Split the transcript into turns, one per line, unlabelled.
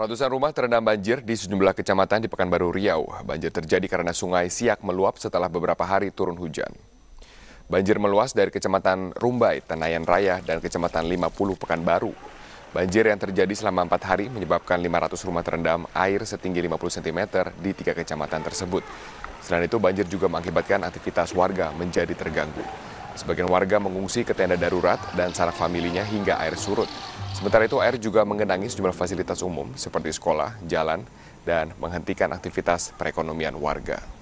Ratusan rumah terendam banjir di sejumlah kecamatan di Pekanbaru Riau. Banjir terjadi karena sungai Siak meluap setelah beberapa hari turun hujan. Banjir meluas dari kecamatan Rumbai, Tenayan Raya, dan kecamatan 50 Pekanbaru. Banjir yang terjadi selama empat hari menyebabkan 500 rumah terendam air setinggi 50 cm di tiga kecamatan tersebut. Selain itu, banjir juga mengakibatkan aktivitas warga menjadi terganggu. Sebagian warga mengungsi ke tenda darurat dan sarang familinya hingga air surut. Sementara itu air juga mengenangi sejumlah fasilitas umum seperti sekolah, jalan, dan menghentikan aktivitas perekonomian warga.